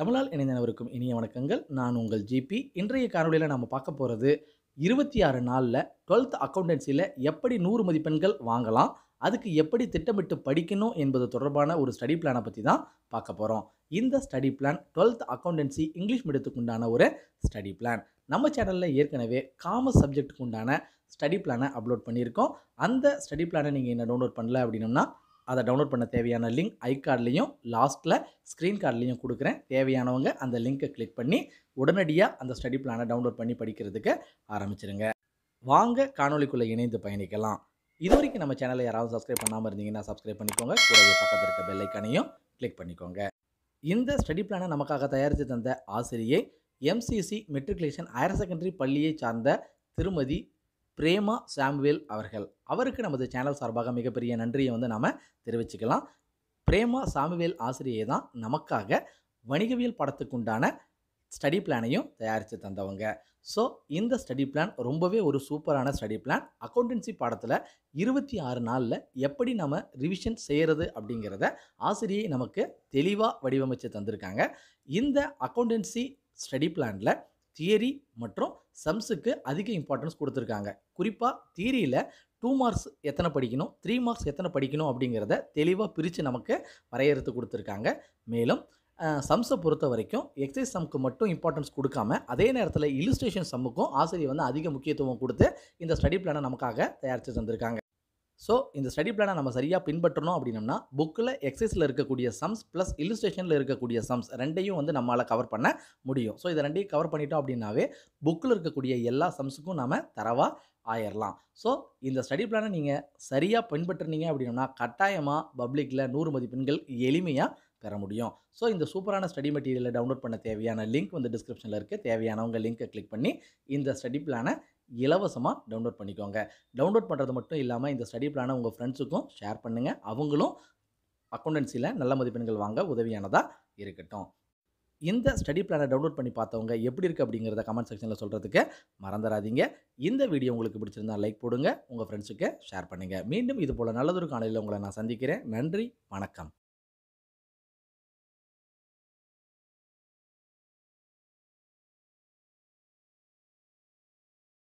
தமிழால் இணைந்தனவருக்கும் இனிய வணக்கங்கள் நான் உங்கள் ஜிபி இன்றைய காணொலியில் நம்ம பார்க்க போகிறது இருபத்தி ஆறு நாளில் டுவெல்த் அக்கௌண்டன்சியில் எப்படி நூறு மதிப்பெண்கள் வாங்கலாம் அதுக்கு எப்படி திட்டமிட்டு படிக்கணும் என்பது தொடர்பான ஒரு ஸ்டடி பிளானை பற்றி தான் பார்க்க போகிறோம் இந்த study plan twelfth accountancy English மீடியத்துக்கு உண்டான ஒரு ஸ்டடி பிளான் நம்ம சேனலில் ஏற்கனவே காமர்ஸ் சப்ஜெக்ட்டுக்கு உண்டான ஸ்டடி பிளானை அப்லோட் பண்ணியிருக்கோம் அந்த ஸ்டடி பிளானை நீங்கள் என்ன டவுன்லோட் பண்ணல அப்படின்னா அதை டவுன்லோட் பண்ண தேவையான லிங்க் ஐ கார்ட்லேயும் லாஸ்ட்டில் ஸ்க்ரீன் கார்ட்லேயும் கொடுக்குறேன் தேவையானவங்க அந்த லிங்க்கை கிளிக் பண்ணி உடனடியாக அந்த ஸ்டடி பிளானை டவுன்லோட் பண்ணி படிக்கிறதுக்கு ஆரம்பிச்சிருங்க வாங்க காணொலிக்குள்ளே இணைந்து பயணிக்கலாம் இது வரைக்கும் நம்ம சேனலை யாராவது சப்ஸ்கிரைப் பண்ணாமல் இருந்தீங்கன்னா சப்ஸ்கிரைப் பண்ணிக்கோங்க கூடவே பக்கத்தில் இருக்க பெல்லைக்கனையும் கிளிக் பண்ணிக்கோங்க இந்த ஸ்டடி பிளானை நமக்காக தயாரித்து தந்த ஆசிரியை எம்சிசி மெட்ரிகுலேஷன் ஹையர் செகண்டரி பள்ளியை சார்ந்த திருமதி பிரேமா சாம்வேல் அவர்கள் அவருக்கு நமது சேனல் சார்பாக மிகப்பெரிய நன்றியை வந்து நாம் தெரிவிச்சுக்கலாம் பிரேமா சாமுவேல் ஆசிரியை தான் நமக்காக வணிகவியல் படத்துக்குண்டான ஸ்டடி பிளானையும் தயாரித்து தந்தவங்க ஸோ இந்த ஸ்டடி பிளான் ரொம்பவே ஒரு சூப்பரான ஸ்டடி பிளான் அக்கௌண்டன்சி பாடத்தில் இருபத்தி ஆறு நாளில் எப்படி நம்ம ரிவிஷன் செய்கிறது அப்படிங்கிறத ஆசிரியை நமக்கு தெளிவாக வடிவமைச்சு தந்திருக்காங்க இந்த அக்கௌண்டன்சி ஸ்டடி பிளானில் தியரி மற்றும் சம்ஸுக்கு அதிக இம்பார்ட்டன்ஸ் கொடுத்துருக்காங்க குறிப்பாக தியரியில் டூ மார்க்ஸ் எத்தனை படிக்கணும் த்ரீ மார்க்ஸ் எத்தனை படிக்கணும் அப்படிங்கிறத தெளிவாக பிரித்து நமக்கு வரையறுத்து கொடுத்துருக்காங்க மேலும் சம்ஸை பொறுத்த வரைக்கும் எக்ஸைஸ் சம்க்கு மட்டும் இம்பார்ட்டன்ஸ் கொடுக்காம அதே நேரத்தில் இலிஸ்ட்ரேஷன் சம்முக்கும் ஆசிரியர் வந்து அதிக முக்கியத்துவம் கொடுத்து இந்த ஸ்டடி பிளானை நமக்காக தயாரித்து தந்திருக்காங்க ஸோ இந்த ஸ்டடி பிளானை நம்ம சரியாக பின்பற்றணும் அப்படின்னம்னா புக்கில் எக்ஸைஸில் இருக்கக்கூடிய சம்ஸ் ப்ளஸ் இல்லுஸ்ட்ரேஷனில் இருக்கக்கூடிய சம்ஸ் ரெண்டையும் வந்து நம்மளால் கவர் பண்ண முடியும் ஸோ இதை ரெண்டையும் கவர் பண்ணிட்டோம் அப்படின்னாவே புக்கில் இருக்கக்கூடிய எல்லா சம்ஸுக்கும் நம்ம தரவாக ஆயிடலாம் ஸோ இந்த ஸ்டடி பிளானை நீங்கள் சரியாக பின்பற்றினீங்க அப்படின்னா கட்டாயமாக பப்ளிக்கில் நூறு மதிப்பெண்கள் எளிமையாக பெற முடியும் ஸோ இந்த சூப்பரான ஸ்டடி மெட்டீரியலை டவுன்லோட் பண்ண தேவையான லிங்க் வந்து டிஸ்கிரிப்ஷனில் இருக்குது தேவையானவங்க லிங்க்கை கிளிக் பண்ணி இந்த ஸ்டடி பிளானை இலவசமாக டவுன்லோட் பண்ணிக்கோங்க டவுன்லோட் பண்ணுறது மட்டும் இல்லாமல் இந்த ஸ்டடி பிளானை உங்கள் ஃப்ரெண்ட்ஸுக்கும் ஷேர் பண்ணுங்கள் அவங்களும் அக்கௌண்டன்சியில் நல்ல மதிப்பெண்கள் வாங்க உதவியானதாக இருக்கட்டும் இந்த ஸ்டடி பிளானை டவுன்லோட் பண்ணி பார்த்தவங்க எப்படி இருக்குது அப்படிங்கிறத கமெண்ட் செக்ஷனில் சொல்கிறதுக்கு மறந்துடாதீங்க இந்த வீடியோ உங்களுக்கு பிடிச்சிருந்தா லைக் போடுங்க உங்கள் ஃப்ரெண்ட்ஸுக்கு ஷேர் பண்ணுங்கள் மீண்டும் இது போல் நல்லதொரு காலையில் உங்களை நான் சந்திக்கிறேன் நன்றி வணக்கம்